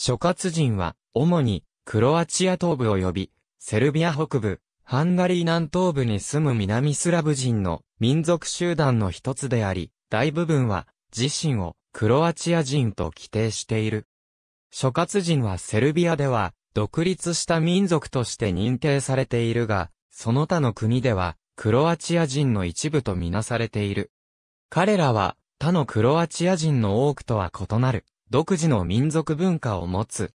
諸葛人は、主に、クロアチア東部及び、セルビア北部、ハンガリー南東部に住む南スラブ人の民族集団の一つであり、大部分は、自身を、クロアチア人と規定している。諸葛人はセルビアでは、独立した民族として認定されているが、その他の国では、クロアチア人の一部とみなされている。彼らは、他のクロアチア人の多くとは異なる、独自の民族文化を持つ。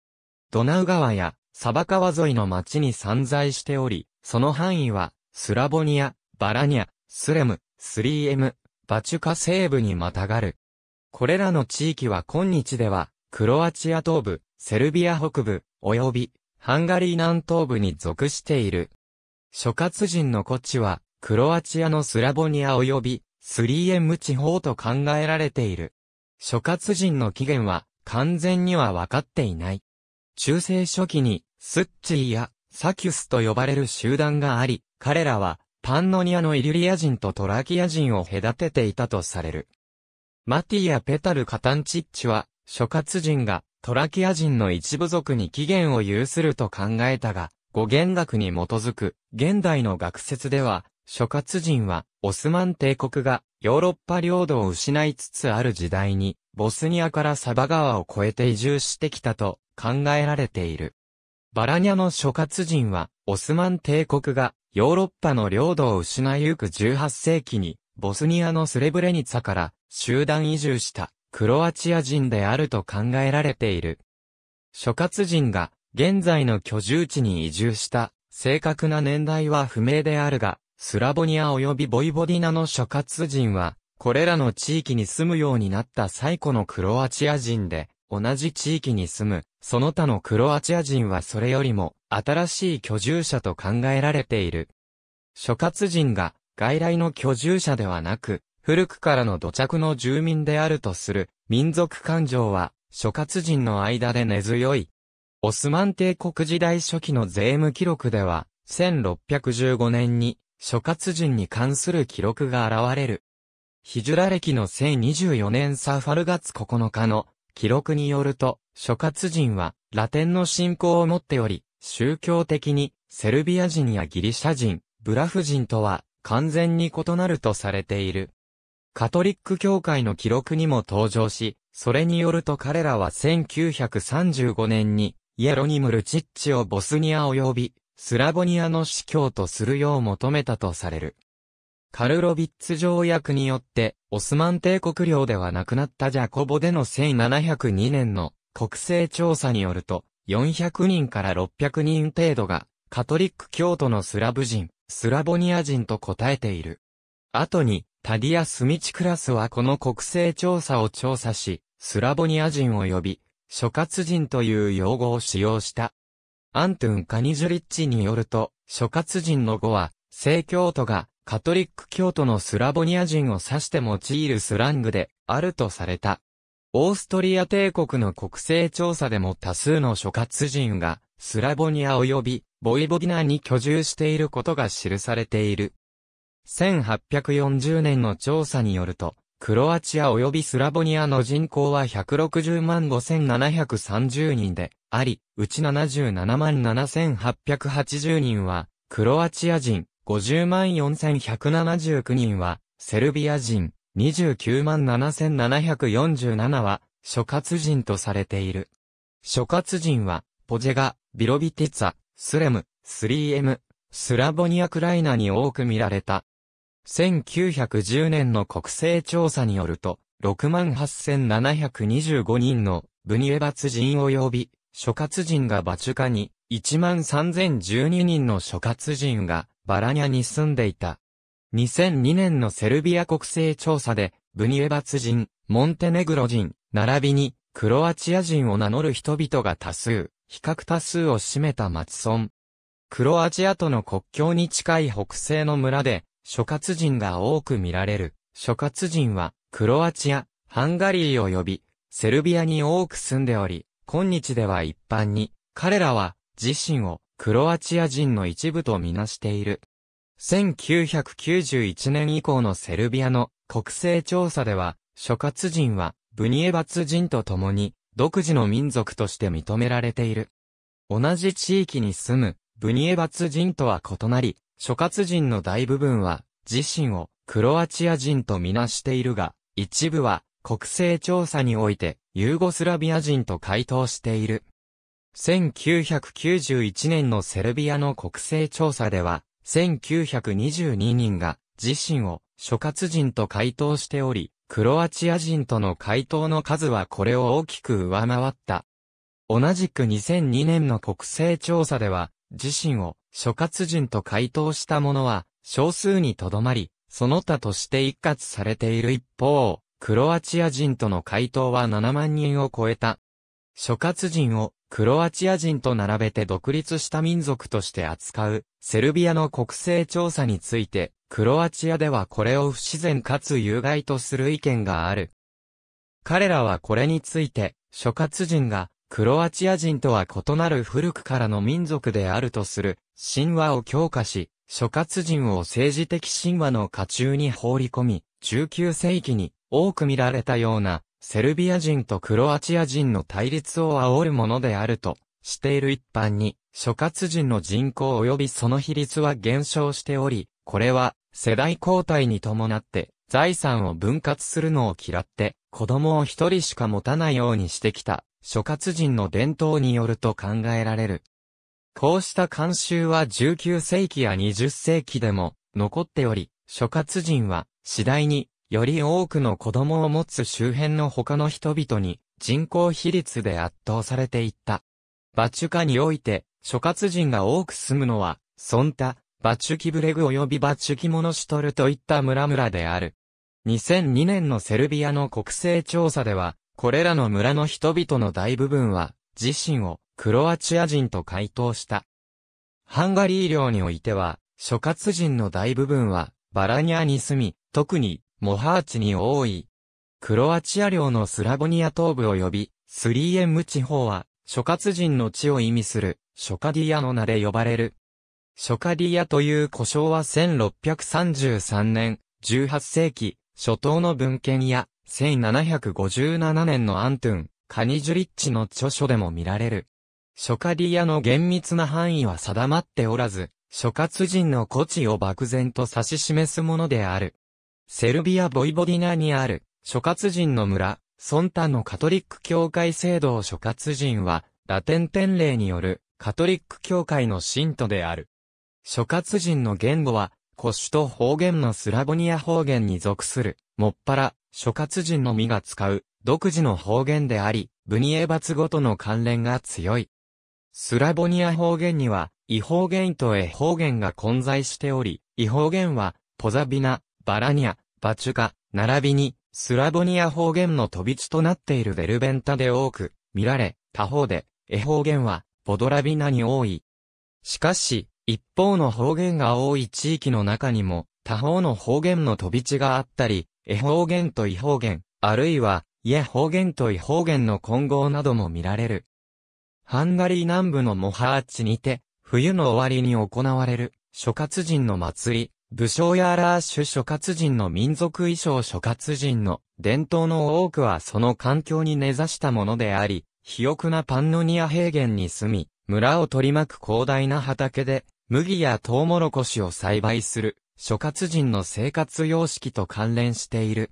ドナウ川やサバ川沿いの町に散在しており、その範囲は、スラボニア、バラニア、スレム、スリーエム、バチュカ西部にまたがる。これらの地域は今日では、クロアチア東部、セルビア北部、及び、ハンガリー南東部に属している。諸葛人の古地は、クロアチアのスラボニア及び、スリーエム地方と考えられている。諸葛人の起源は完全には分かっていない。中世初期にスッチーやサキュスと呼ばれる集団があり、彼らはパンノニアのイリュリア人とトラキア人を隔てていたとされる。マティア・ペタル・カタンチッチは諸葛人がトラキア人の一部族に起源を有すると考えたが、語源学に基づく現代の学説では、諸葛人はオスマン帝国がヨーロッパ領土を失いつつある時代に、ボスニアからサバ川を越えて移住してきたと考えられている。バラニャの諸葛人は、オスマン帝国がヨーロッパの領土を失いゆく18世紀に、ボスニアのスレブレニツァから集団移住したクロアチア人であると考えられている。諸葛人が現在の居住地に移住した正確な年代は不明であるが、スラボニア及びボイボディナの諸葛人は、これらの地域に住むようになった最古のクロアチア人で、同じ地域に住む、その他のクロアチア人はそれよりも、新しい居住者と考えられている。諸葛人が、外来の居住者ではなく、古くからの土着の住民であるとする、民族感情は、諸葛人の間で根強い。オスマン帝国時代初期の税務記録では、1615年に諸葛人に関する記録が現れる。ヒジュラ歴の1024年サファル月9日の記録によると、諸葛人はラテンの信仰を持っており、宗教的にセルビア人やギリシャ人、ブラフ人とは完全に異なるとされている。カトリック教会の記録にも登場し、それによると彼らは1935年にイエロニム・ルチッチをボスニア及びスラボニアの司教とするよう求めたとされる。カルロビッツ条約によって、オスマン帝国領ではなくなったジャコボでの1702年の国勢調査によると、400人から600人程度が、カトリック教徒のスラブ人、スラボニア人と答えている。後に、タディア・スミチクラスはこの国勢調査を調査し、スラボニア人を呼び、諸葛人という用語を使用した。アントゥン・カニジュリッチによると、諸葛人の語は、聖教徒がカトリック教徒のスラボニア人を指して用いるスラングであるとされた。オーストリア帝国の国勢調査でも多数の諸葛人がスラボニア及びボイボディナに居住していることが記されている。1840年の調査によると、クロアチア及びスラボニアの人口は160万5730人であり、うち77万7880人はクロアチア人、50万4179人はセルビア人、29万7747は諸葛人とされている。諸葛人はポジェガ、ビロビティツァ、スレム、スリーエム、スラボニアクライナに多く見られた。1910年の国勢調査によると、68,725人のブニエバツ人及び諸葛人がバチュカに、13,012人の諸葛人がバラニャに住んでいた。2002年のセルビア国勢調査で、ブニエバツ人、モンテネグロ人、並びにクロアチア人を名乗る人々が多数、比較多数を占めたマ村。ソン。クロアチアとの国境に近い北西の村で、諸葛人が多く見られる。諸葛人は、クロアチア、ハンガリー及び、セルビアに多く住んでおり、今日では一般に、彼らは、自身を、クロアチア人の一部とみなしている。1991年以降のセルビアの国勢調査では、諸葛人は、ブニエバツ人と共に、独自の民族として認められている。同じ地域に住む、ブニエバツ人とは異なり、諸葛人の大部分は、自身をクロアチア人とみなしているが、一部は国勢調査において、ユーゴスラビア人と回答している。1991年のセルビアの国勢調査では、1922人が自身を諸葛人と回答しており、クロアチア人との回答の数はこれを大きく上回った。同じく2002年の国勢調査では、自身を諸葛人と回答した者は、少数にとどまり、その他として一括されている一方、クロアチア人との回答は7万人を超えた。諸葛人をクロアチア人と並べて独立した民族として扱う、セルビアの国勢調査について、クロアチアではこれを不自然かつ有害とする意見がある。彼らはこれについて、諸葛人が、クロアチア人とは異なる古くからの民族であるとする、神話を強化し、諸葛人を政治的神話の下中に放り込み、19世紀に多く見られたような、セルビア人とクロアチア人の対立を煽るものであるとしている一般に、諸葛人の人口及びその比率は減少しており、これは世代交代に伴って財産を分割するのを嫌って子供を一人しか持たないようにしてきた諸葛人の伝統によると考えられる。こうした慣習は19世紀や20世紀でも残っており、諸葛人は次第により多くの子供を持つ周辺の他の人々に人口比率で圧倒されていった。バチュカにおいて諸葛人が多く住むのは、ソンタ、バチュキブレグ及びバチュキモノシトルといった村々である。2002年のセルビアの国勢調査では、これらの村の人々の大部分は、自身をクロアチア人と回答した。ハンガリー領においては、諸葛人の大部分は、バラニアに住み、特に、モハーチに多い。クロアチア領のスラボニア東部及び、スリーエム地方は、諸葛人の地を意味する、ショカディアの名で呼ばれる。ショカディアという故障は1633年、18世紀、初頭の文献や、1757年のアントゥン、カニジュリッチの著書でも見られる。諸葛リアの厳密な範囲は定まっておらず、諸葛人の古地を漠然と指し示すものである。セルビア・ボイボディナにある、諸葛人の村、ソンタのカトリック教会制度を諸葛人は、ラテン天礼による、カトリック教会の信徒である。諸葛人の言語は、古種と方言のスラボニア方言に属する、もっぱら、諸葛人の身が使う、独自の方言であり、ブニエバツ語との関連が強い。スラボニア方言には、異方言と英方言が混在しており、異方言は、ポザビナ、バラニア、バチュカ、並びに、スラボニア方言の飛び地となっているデルベンタで多く、見られ、他方で、英方言は、ボドラビナに多い。しかし、一方の方言が多い地域の中にも、他方の方言の飛び地があったり、英方言と異方言、あるいは、イエ方言と異方言の混合なども見られる。ハンガリー南部のモハーチにて、冬の終わりに行われる、諸葛人の祭り、武将やラーシュ諸葛人の民族衣装諸葛人の伝統の多くはその環境に根ざしたものであり、肥沃なパンノニア平原に住み、村を取り巻く広大な畑で、麦やトウモロコシを栽培する、諸葛人の生活様式と関連している。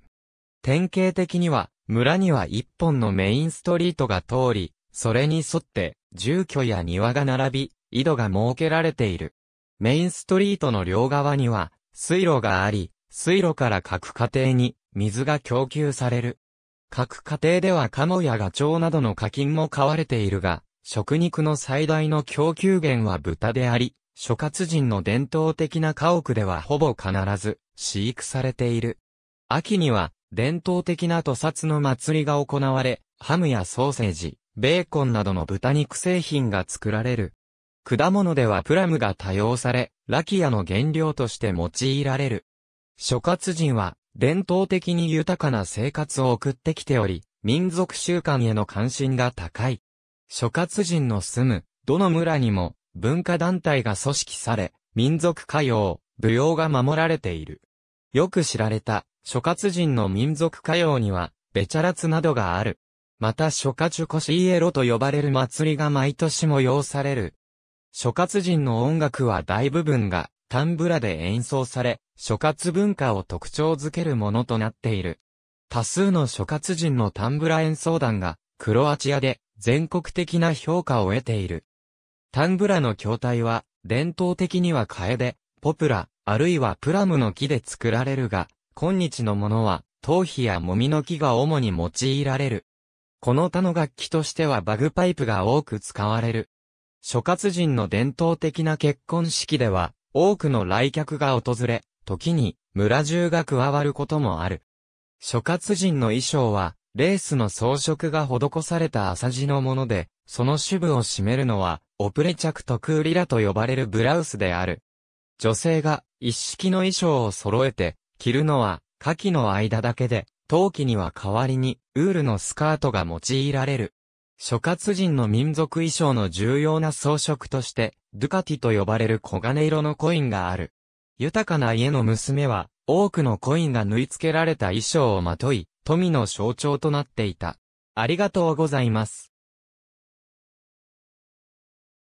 典型的には、村には一本のメインストリートが通り、それに沿って、住居や庭が並び、井戸が設けられている。メインストリートの両側には、水路があり、水路から各家庭に水が供給される。各家庭ではカモやガチョウなどの課金も飼われているが、食肉の最大の供給源は豚であり、諸葛人の伝統的な家屋ではほぼ必ず飼育されている。秋には伝統的な屠殺の祭りが行われ、ハムやソーセージ、ベーコンなどの豚肉製品が作られる。果物ではプラムが多用され、ラキアの原料として用いられる。諸葛人は、伝統的に豊かな生活を送ってきており、民族習慣への関心が高い。諸葛人の住む、どの村にも、文化団体が組織され、民族歌謡、舞踊が守られている。よく知られた、諸葛人の民族歌謡には、ベチャラツなどがある。また諸葛コシイエロと呼ばれる祭りが毎年催される。諸葛人の音楽は大部分がタンブラで演奏され、諸葛文化を特徴づけるものとなっている。多数の諸葛人のタンブラ演奏団が、クロアチアで全国的な評価を得ている。タンブラの筐体は、伝統的にはカエデ、ポプラ、あるいはプラムの木で作られるが、今日のものは、頭皮やもみの木が主に用いられる。この他の楽器としてはバグパイプが多く使われる。諸葛人の伝統的な結婚式では、多くの来客が訪れ、時に村中が加わることもある。諸葛人の衣装は、レースの装飾が施された浅地のもので、その主部を占めるのは、オプレチャクとクーリラと呼ばれるブラウスである。女性が一式の衣装を揃えて、着るのは、夏季の間だけで、陶器には代わりに、ウールのスカートが用いられる。諸葛人の民族衣装の重要な装飾として、ドゥカティと呼ばれる黄金色のコインがある。豊かな家の娘は、多くのコインが縫い付けられた衣装をまとい、富の象徴となっていた。ありがとうございます。